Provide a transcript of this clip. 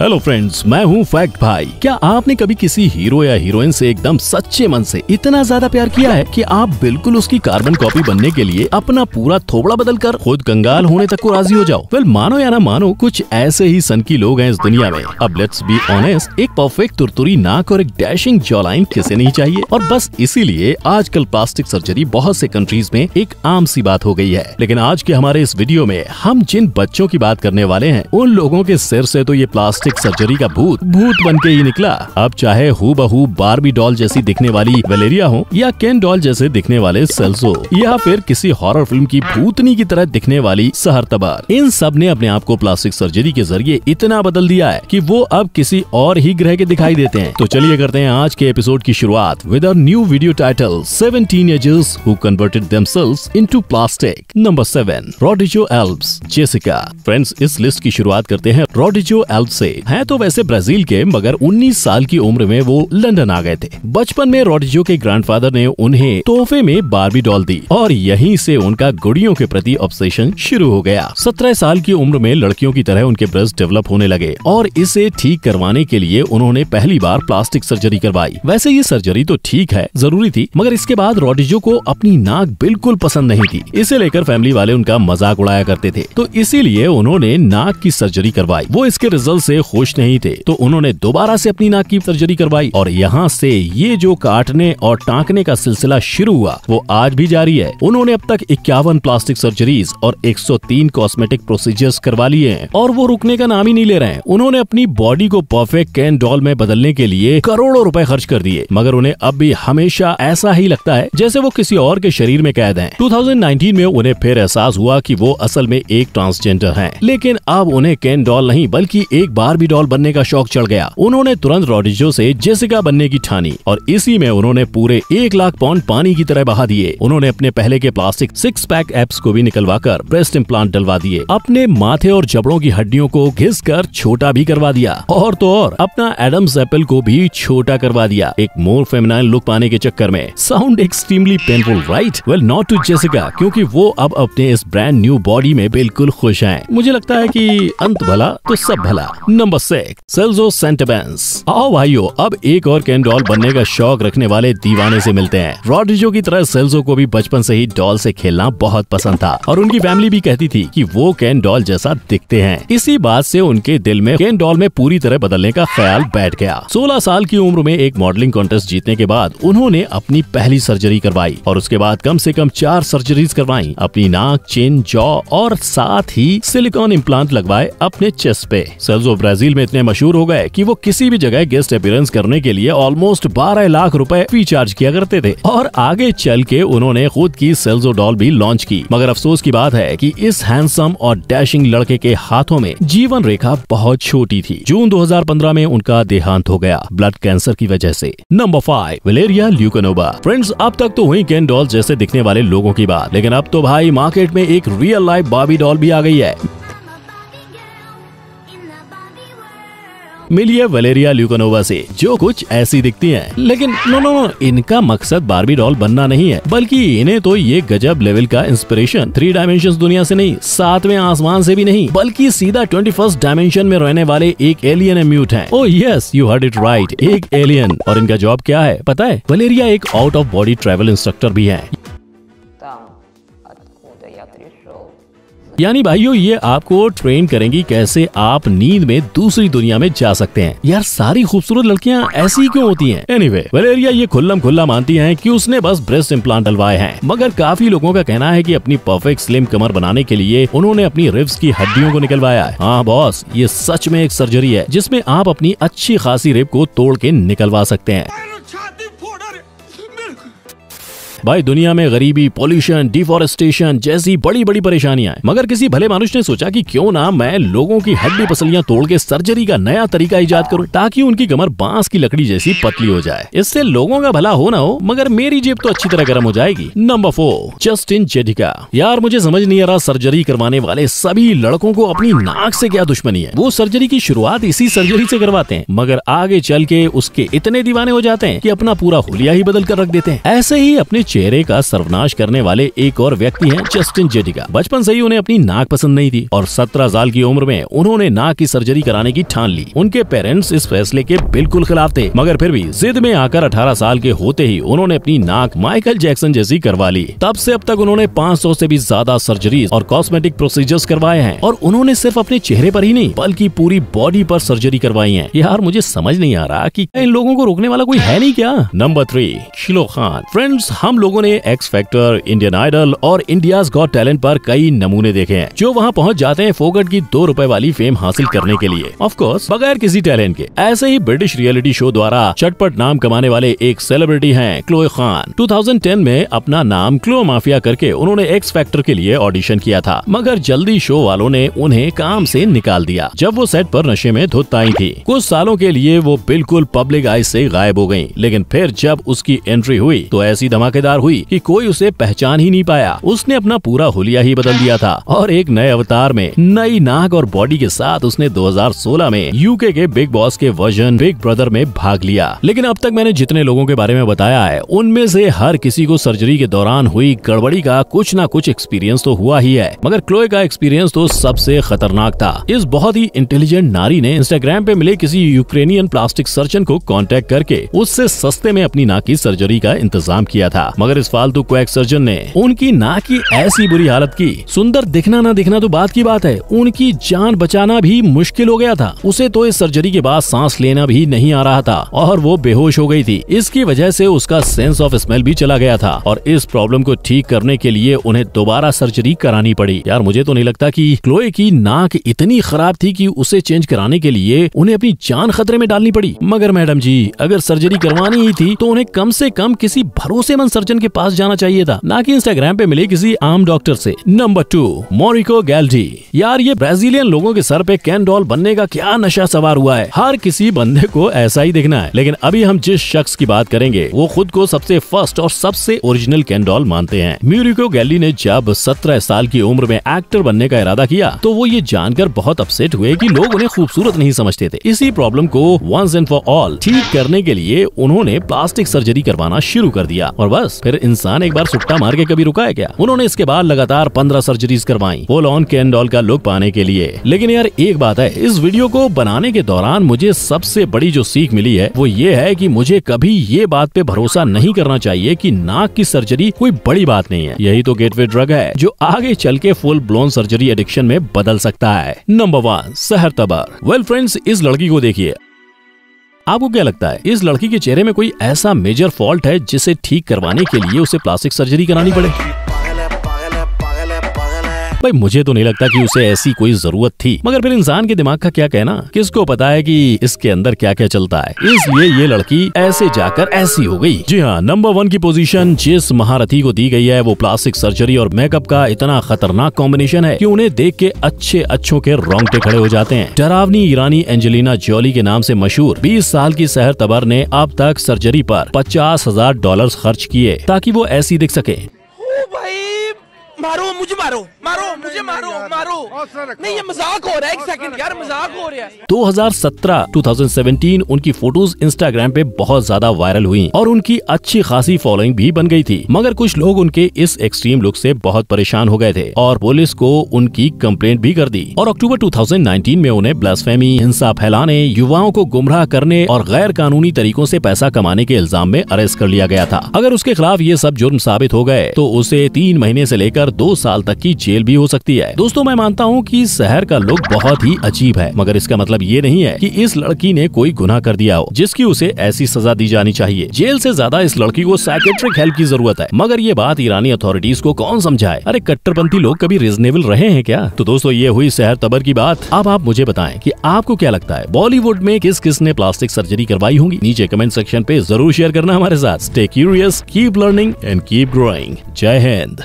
hello friends मैं हूँ fact भाई क्या आपने कभी किसी हीरो या हीरोइन से एकदम सच्चे मन से इतना ज्यादा प्यार किया है कि आप बिल्कुल उसकी कार्बन कॉपी बनने के लिए अपना पूरा थोबड़ा बदल कर खुद कंगाल होने तक को राजी हो जाओ वेल मानो या ना मानो कुछ ऐसे ही सनकी लोग हैं इस दुनिया में अब लेट्स बी ऑनेस्ट एक परफेक्ट तुरतुरी नाक और एक डैशिंग जॉलाइन किसे नहीं चाहिए और बस इसीलिए आजकल प्लास्टिक सर्जरी बहुत से कंट्रीज में एक आम सी बात हो गई है लेकिन आज के हमारे इस वीडियो में हम जिन बच्चों की बात करने वाले हैं उन लोगों के सिर से तो ये प्लास्टिक प्लास्टिक सर्जरी का भूत भूत बन के ही निकला अब चाहे हु बहू बारबी डॉल जैसी दिखने वाली वेलेरिया हो या केन डॉल जैसे दिखने वाले सेल्सो या फिर किसी हॉरर फिल्म की भूतनी की तरह दिखने वाली सहर तबार इन सब ने अपने आप को प्लास्टिक सर्जरी के जरिए इतना बदल दिया है की वो अब किसी और ही ग्रह के दिखाई देते हैं तो चलिए करते हैं आज के एपिसोड की शुरुआत with our new video title seven teenagers who converted into plastic number seven रोडिजो एल्ब जेसिका फ्रेंड्स इस लिस्ट की शुरुआत करते हैं रोडिजो एल्ब से है तो वैसे ब्राजील के मगर 19 साल की उम्र में वो लंदन आ गए थे बचपन में रोडिजो के ग्रैंडफादर ने उन्हें तोहफे में बारबी डॉल दी और यहीं से उनका गुड़ियों के प्रति ऑब्सेशन शुरू हो गया सत्रह साल की उम्र में लड़कियों की तरह उनके ब्रेस्ट डेवलप होने लगे और इसे ठीक करवाने के लिए उन्होंने पहली बार प्लास्टिक सर्जरी करवाई वैसे ये सर्जरी तो ठीक है जरूरी थी मगर इसके बाद रोडिजो को अपनी नाक बिल्कुल पसंद नहीं थी इसे लेकर फैमिली वाले उनका मजाक उड़ाया करते थे तो इसीलिए उन्होंने नाक की सर्जरी करवाई वो इसके रिजल्ट से खुश नहीं थे तो उन्होंने दोबारा से अपनी नाक की सर्जरी करवाई और यहाँ से ये जो काटने और टाँकने का सिलसिला शुरू हुआ वो आज भी जारी है उन्होंने अब तक इक्यावन प्लास्टिक सर्जरीज और 103 कॉस्मेटिक प्रोसीजर्स करवा लिए हैं और वो रुकने का नाम ही नहीं ले रहे हैं उन्होंने अपनी बॉडी को परफेक्ट कैन डॉल में बदलने के लिए करोड़ों रुपए खर्च कर दिए मगर उन्हें अब भी हमेशा ऐसा ही लगता है जैसे वो किसी और के शरीर में कैद हैं 2019 में उन्हें फिर एहसास हुआ कि वो असल में एक ट्रांसजेंडर है लेकिन अब उन्हें कैन डॉल नहीं बल्कि एक बार बारबी डॉल बनने का शौक चढ़ गया उन्होंने तुरंत रॉड्रिजो से जेसिका बनने की ठानी और इसी में उन्होंने पूरे एक लाख पाउंड पानी की तरह बहा दिए उन्होंने अपने पहले के प्लास्टिक सिक्स पैक एप्स को भी निकलवा कर ब्रेस्ट इम्प्लांट डलवा दिए अपने माथे और जबड़ों की हड्डियों को घिस कर छोटा भी करवा दिया और तो और अपना एडम्स एप्पल को भी छोटा करवा दिया एक मोर फेमिनाइन लुक पाने के चक्कर में sound extremely painful right well not to Jessica क्योंकि वो अब अपने इस ब्रांड न्यू बॉडी में बिल्कुल खुश हैं मुझे लगता है कि अंत भला तो सब भला no number six Celso Santebanes आओ भाइयों अब एक और कैन डॉल बनने का शौक रखने वाले दीवाने से मिलते हैं रॉड्रिजो की तरह सेल्जो को भी बचपन से ही डॉल से खेलना बहुत पसंद था और उनकी फैमिली भी कहती थी कि वो कैन डॉल जैसा दिखते हैं इसी बात से उनके दिल में कैन डॉल में पूरी तरह बदलने का ख्याल बैठ गया सोलह साल की उम्र में एक मॉडलिंग कॉन्टेस्ट जीतने के बाद उन्होंने अपनी पहली सर्जरी करवाई और उसके बाद कम ऐसी कम चार सर्जरीज करवाई अपनी नाक चिन जॉ और साथ ही सिलिकॉन इम्प्लांट लगवाए अपने चेस्ट पे सेल्जो ब्राजील में इतने मशहूर हो गए कि वो किसी भी जगह गेस्ट अपीयरेंस करने के लिए ऑलमोस्ट 12 लाख रुपए फी चार्ज किया करते थे और आगे चल के उन्होंने खुद की सेल्जो डॉल भी लॉन्च की मगर अफसोस की बात है कि इस हैंडसम और डैशिंग लड़के के हाथों में जीवन रेखा बहुत छोटी थी जून दो में उनका देहांत हो गया ब्लड कैंसर की वजह ऐसी number five Valeria Lukyanova friends अब तक तो हुई कैन डॉल जैसे दिखने वाले लोगों की बात लेकिन अब तो भाई मार्केट में एक रियल लाइफ बाबी डॉल भी आ गई है मिली है वेलेरिया ल्यूकोनोवा से जो कुछ ऐसी दिखती है लेकिन नो नो इनका मकसद बारबी डॉल बनना नहीं है बल्कि इन्हें तो ये गजब लेवल का इंस्पिरेशन थ्री डायमेंशन दुनिया से नहीं सातवें आसमान से भी नहीं बल्कि सीधा ट्वेंटी फर्स्ट डायमेंशन में रहने वाले एक एलियन म्यूट है oh yes you heard it right एक एलियन और इनका जॉब क्या है पता है वलेरिया एक out of body travel instructor भी है यानी भाइयों ये आपको ट्रेन करेंगी कैसे आप नींद में दूसरी दुनिया में जा सकते हैं यार सारी खूबसूरत लड़कियाँ ऐसी क्यों होती है एनी anyway, वलेरिया ये खुल्लम खुल्ला मानती है की उसने बस ब्रेस्ट इम्प्लांट डलवाए हैं मगर काफी लोगों का कहना है की अपनी परफेक्ट स्लिम कमर बनाने के लिए उन्होंने अपनी रिब्स की हड्डियों को निकलवाया है हाँ बॉस ये सच में एक सर्जरी है जिसमे आप अपनी अच्छी खासी रिब को तोड़ के निकलवा सकते हैं भाई दुनिया में गरीबी पॉल्यूशन डिफोरेस्टेशन जैसी बड़ी बड़ी परेशानियां हैं मगर किसी भले मानुष ने सोचा कि क्यों ना मैं लोगों की हड्डी पसलियां तोड़ के सर्जरी का नया तरीका इजाद करूं ताकि उनकी कमर बांस की लकड़ी जैसी पतली हो जाए इससे लोगों का भला हो ना हो मगर मेरी जेब तो अच्छी तरह गर्म हो जाएगी नंबर फोर जस्टिन जेडिका यार मुझे समझ नहीं आ रहा सर्जरी करवाने वाले सभी लड़कों को अपनी नाक ऐसी क्या दुश्मनी है वो सर्जरी की शुरुआत इसी सर्जरी ऐसी करवाते हैं मगर आगे चल के उसके इतने दीवाने हो जाते हैं की अपना पूरा होलिया ही बदल कर रख देते हैं ऐसे ही अपने चेहरे का सर्वनाश करने वाले एक और व्यक्ति है जस्टिन जेडिका बचपन से ही उन्हें अपनी नाक पसंद नहीं थी और सत्रह साल की उम्र में उन्होंने नाक की सर्जरी कराने की ठान ली उनके पेरेंट्स इस फैसले के बिल्कुल खिलाफ थे मगर फिर भी जिद में आकर अठारह साल के होते ही उन्होंने अपनी नाक माइकल जैक्सन जैसी करवा ली तब से अब तक उन्होंने पाँच सौ भी ज्यादा सर्जरी और कॉस्मेटिक प्रोसीजर्स करवाए हैं और उन्होंने सिर्फ अपने चेहरे पर ही नहीं बल्कि पूरी बॉडी आरोप सर्जरी करवाई है यार मुझे समझ नहीं आ रहा की इन लोगों को रोकने वाला कोई है नहीं क्या number three Shilo Khan friends हम लोगों ने एक्स फैक्टर इंडियन आइडल और इंडिया गॉट टैलेंट पर कई नमूने देखे हैं जो वहाँ पहुँच जाते हैं फोगट की दो रूपए वाली फेम हासिल करने के लिए कोर्स बगैर किसी टैलेंट के ऐसे ही ब्रिटिश रियलिटी शो द्वारा चटपट नाम कमाने वाले एक सेलिब्रिटी हैं क्लोए खान 2010 में अपना नाम क्लो माफिया करके उन्होंने एक्स फैक्टर के लिए ऑडिशन किया था मगर जल्दी शो वालों ने उन्हें काम से निकाल दिया जब वो सेट पर नशे में धुत आई थी कुछ सालों के लिए वो बिल्कुल पब्लिक आई से गायब हो गयी लेकिन फिर जब उसकी एंट्री हुई तो ऐसी धमाकेदार शिकार हुई कि कोई उसे पहचान ही नहीं पाया उसने अपना पूरा होलिया ही बदल दिया था और एक नए अवतार में नई नाक और बॉडी के साथ उसने 2016 में यूके के बिग बॉस के वर्जन बिग ब्रदर में भाग लिया लेकिन अब तक मैंने जितने लोगों के बारे में बताया है उनमें से हर किसी को सर्जरी के दौरान हुई गड़बड़ी का कुछ न कुछ एक्सपीरियंस तो हुआ ही है मगर क्लोए का एक्सपीरियंस तो सबसे खतरनाक था इस बहुत ही इंटेलिजेंट नारी ने इंस्टाग्राम पे मिले किसी यूक्रेनियन प्लास्टिक सर्जन को कांटेक्ट करके उससे सस्ते में अपनी नाक की सर्जरी का इंतजाम किया था मगर इस फालतू क्वैक सर्जन ने उनकी नाक की ऐसी बुरी हालत की सुंदर दिखना ना दिखना तो बात की बात है उनकी जान बचाना भी मुश्किल हो गया था उसे तो इस सर्जरी के बाद सांस लेना भी नहीं आ रहा था और वो बेहोश हो गई थी इसकी वजह से उसका सेंस ऑफ स्मेल भी चला गया था और इस प्रॉब्लम को ठीक करने के लिए उन्हें दोबारा सर्जरी करानी पड़ी यार मुझे तो नहीं लगता की क्लोए की नाक इतनी खराब थी की उसे चेंज कराने के लिए उन्हें अपनी जान खतरे में डालनी पड़ी मगर मैडम जी अगर सर्जरी करवानी ही थी तो उन्हें कम से कम किसी भरोसेमंद सर्जन के पास जाना चाहिए था ना कि इंस्टाग्राम पे मिले किसी आम डॉक्टर से नंबर टू मोरिको गैल्डी यार ये ब्राजीलियन लोगों के सर पे कैन डॉल बनने का क्या नशा सवार हुआ है हर किसी बंदे को ऐसा ही देखना है लेकिन अभी हम जिस शख्स की बात करेंगे वो खुद को सबसे फर्स्ट और सबसे ओरिजिनल डॉल मानते हैं म्यूरिको गैली ने जब सत्रह साल की उम्र में एक्टर बनने का इरादा किया तो वो ये जानकर बहुत अपसेट हुए की लोग उन्हें खूबसूरत नहीं समझते थे इसी प्रॉब्लम को वंस एंड फॉर ऑल ठीक करने के लिए उन्होंने प्लास्टिक सर्जरी करवाना शुरू कर दिया और बस बस फिर इंसान एक बार सुट्टा मार के कभी रुका है क्या उन्होंने इसके बाद लगातार पंद्रह सर्जरीज करवाई वो लॉन कैन का लुक पाने के लिए लेकिन यार एक बात है इस वीडियो को बनाने के दौरान मुझे सबसे बड़ी जो सीख मिली है वो ये है की मुझे कभी ये बात पे भरोसा नहीं करना चाहिए की नाक की सर्जरी कोई बड़ी बात नहीं है यही तो गेट ड्रग है जो आगे चल के फुल ब्लोन सर्जरी एडिक्शन में बदल सकता है नंबर वन सहर तबर वेल फ्रेंड्स इस लड़की को देखिए आपको क्या लगता है इस लड़की के चेहरे में कोई ऐसा मेजर फॉल्ट है जिसे ठीक करवाने के लिए उसे प्लास्टिक सर्जरी करानी पड़े भाई मुझे तो नहीं लगता कि उसे ऐसी कोई जरूरत थी मगर फिर इंसान के दिमाग का क्या कहना किसको पता है कि इसके अंदर क्या क्या चलता है इसलिए ये लड़की ऐसे जाकर ऐसी हो गई जी हाँ नंबर वन की पोजीशन जिस महारथी को दी गई है वो प्लास्टिक सर्जरी और मेकअप का इतना खतरनाक कॉम्बिनेशन है की उन्हें देख के अच्छे अच्छों के रोंगटे खड़े हो जाते हैं डरावनी ईरानी एंजेलिना जॉली के नाम ऐसी मशहूर बीस साल की सहर तबर ने अब तक सर्जरी आरोप पचास हजार डॉलर खर्च किए ताकि वो ऐसी दिख सके मारो मुझे मारो मारो मुझे मारो मारो नहीं ये मजाक हो रहा है एक सेकंड यार मजाक हो रहा है 2017 2017 उनकी फोटोज इंस्टाग्राम पे बहुत ज्यादा वायरल हुई और उनकी अच्छी खासी फॉलोइंग भी बन गई थी मगर कुछ लोग उनके इस एक्सट्रीम लुक से बहुत परेशान हो गए थे और पुलिस को उनकी कंप्लेंट भी कर दी और अक्टूबर 2019 में उन्हें ब्लस हिंसा फैलाने युवाओं को गुमराह करने और गैर कानूनी तरीकों से पैसा कमाने के इल्जाम में अरेस्ट कर लिया गया था अगर उसके खिलाफ ये सब जुर्म साबित हो गए तो उसे तीन महीने से लेकर दो साल तक की जेल भी हो सकती है दोस्तों मैं मानता हूँ की शहर का लुक बहुत ही अजीब है मगर इसका मतलब ये नहीं है की इस लड़की ने कोई गुना कर दिया हो जिसकी उसे ऐसी सजा दी जानी चाहिए जेल ऐसी ज्यादा इस लड़की को साइकेट्रिक हेल्प की जरूरत है मगर ये बात ईरानी अथॉरिटीज को कौन समझाए अरे कट्टरपंथी लोग कभी रिजनेबल रहे हैं क्या तो दोस्तों ये हुई शहर तबर की बात अब आप मुझे बताएं कि आपको क्या लगता है बॉलीवुड में किस किस ने प्लास्टिक सर्जरी करवाई होगी नीचे कमेंट सेक्शन पे जरूर शेयर करना हमारे साथ stay curious keep learning and keep growing जय हिंद